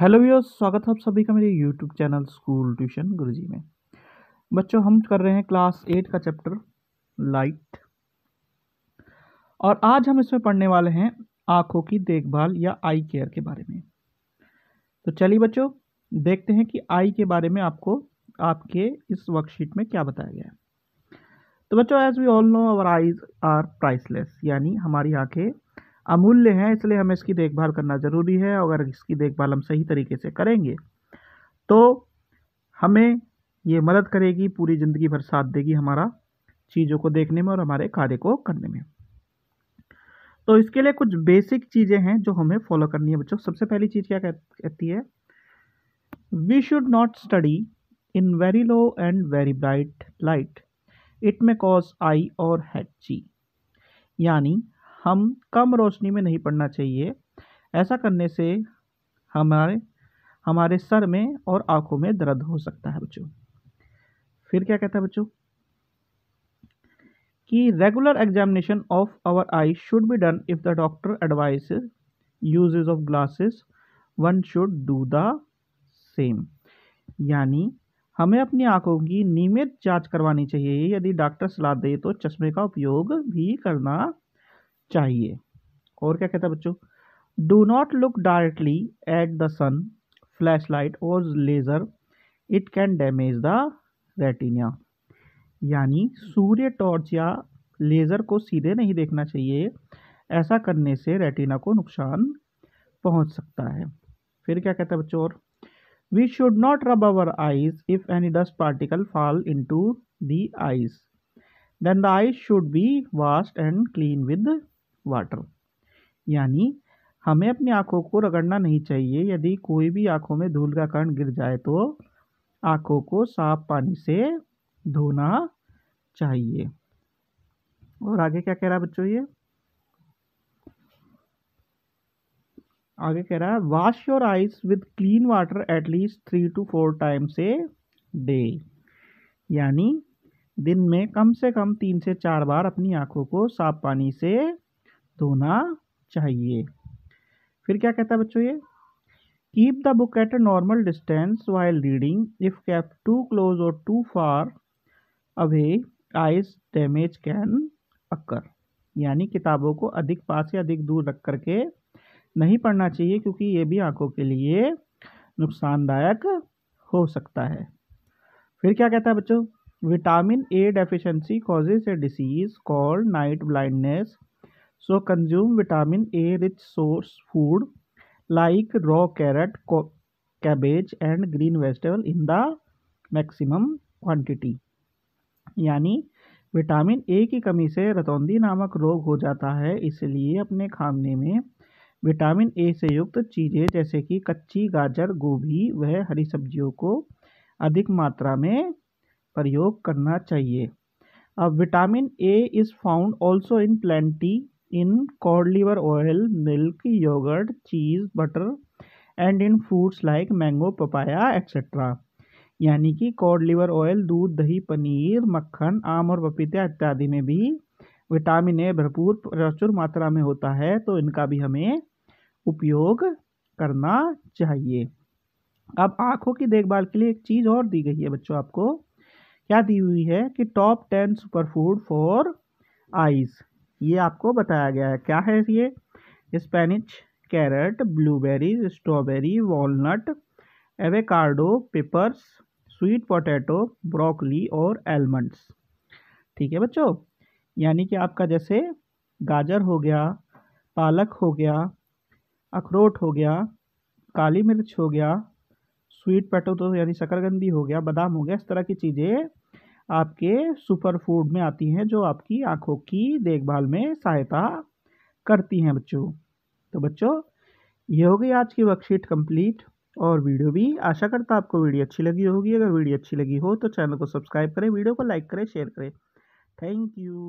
hello viewers स्वागत है आप सभी का मेरे YouTube channel school tuition Guruji में बच्चों हम कर रहे हैं क्लास एट का चैप्टर लाइट और आज हम इसमें पढ़ने वाले हैं आँखों की देखभाल या आई केयर के बारे में तो चलिए बच्चों देखते हैं कि आई के बारे में आपको आपके इस वर्कशीट में क्या बताया गया है तो बच्चों as we all know our eyes are priceless यानी हमारी आँखें अमूल्य हैं इसलिए हमें इसकी देखभाल करना ज़रूरी है अगर इसकी देखभाल हम सही तरीके से करेंगे तो हमें ये मदद करेगी पूरी ज़िंदगी भर साथ देगी हमारा चीज़ों को देखने में और हमारे कार्य को करने में तो इसके लिए कुछ बेसिक चीज़ें हैं जो हमें फॉलो करनी है बच्चों सबसे पहली चीज़ क्या कहती है we should not study in very low and very bright light it may cause eye और हैची यानी हम कम रोशनी में नहीं पढ़ना चाहिए ऐसा करने से हमारे हमारे सर में और आँखों में दर्द हो सकता है बच्चों फिर क्या कहता है बच्चों कि regular examination of our eye should be done if the doctor advise uses of glasses one should do the same यानी हमें अपनी आंखों की नियमित जांच करवानी चाहिए यदि डॉक्टर सलाह दे तो चश्मे का उपयोग भी करना चाहिए और क्या कहता है बच्चों do not look directly at the sun flash light और laser it can damage the retina यानी सूर्य टॉर्च या लेज़र को सीधे नहीं देखना चाहिए ऐसा करने से रेटिना को नुकसान पहुंच सकता है फिर क्या कहता है बच्चों और we should not rub our eyes if any dust particle fall into the eyes then the eyes should be washed and clean with water यानी हमें अपनी आँखों को रगड़ना नहीं चाहिए यदि कोई भी आँखों में धूल का कण गिर जाए तो आँखों को साफ पानी से धोना चाहिए और आगे क्या कह रहा है बच्चों ये आगे कह रहा है wash your eyes with clean water at least three to four times a day यानी दिन में कम से कम तीन से चार बार अपनी आँखों को साफ पानी से धोना तो चाहिए फिर क्या कहता है बच्चों ये keep the book at a normal distance while reading if kept too close और too far away eyes damage can occur यानी किताबों को अधिक पास या अधिक दूर रख करके नहीं पढ़ना चाहिए क्योंकि ये भी आंखों के लिए नुकसानदायक हो सकता है फिर क्या कहता है बच्चों vitamin A deficiency causes a disease called night blindness so consume vitamin A rich source food like raw carrot cabbage and green vegetable in the maximum quantity यानी विटामिन ए की कमी से रतौंदी नामक रोग हो जाता है इसलिए अपने खाने में विटामिन ए से युक्त चीज़ें जैसे कि कच्ची गाजर गोभी व हरी सब्जियों को अधिक मात्रा में प्रयोग करना चाहिए अब vitamin A is found also in plenty in cod liver oil milk yogurt cheese butter and in fruits like mango papaya etcetera यानी कि कॉड लिवर ऑयल दूध दही पनीर मक्खन आम और पपीता इत्यादि में भी विटामिन ए भरपूर प्रचुर मात्रा में होता है तो इनका भी हमें उपयोग करना चाहिए अब आँखों की देखभाल के लिए एक चीज़ और दी गई है बच्चों आपको क्या दी हुई है कि top ten super food for eyes ये आपको बताया गया है क्या है ये spinach carrot blueberries strawberry walnut avocado peppers sweet potato broccoli और एलमंड्स ठीक है बच्चों यानी कि आपका जैसे गाजर हो गया पालक हो गया अखरोट हो गया काली मिर्च हो गया स्वीट पोटैटो तो यानी शकरगंदी हो गया बादाम हो गया इस तरह की चीज़ें आपके सुपर फूड में आती हैं जो आपकी आँखों की देखभाल में सहायता करती हैं बच्चों तो बच्चों ये हो गई आज की वर्कशीट कंप्लीट और वीडियो भी आशा करता आपको वीडियो अच्छी लगी होगी अगर वीडियो अच्छी लगी हो तो चैनल को सब्सक्राइब करें वीडियो को लाइक करें शेयर करें थैंक यू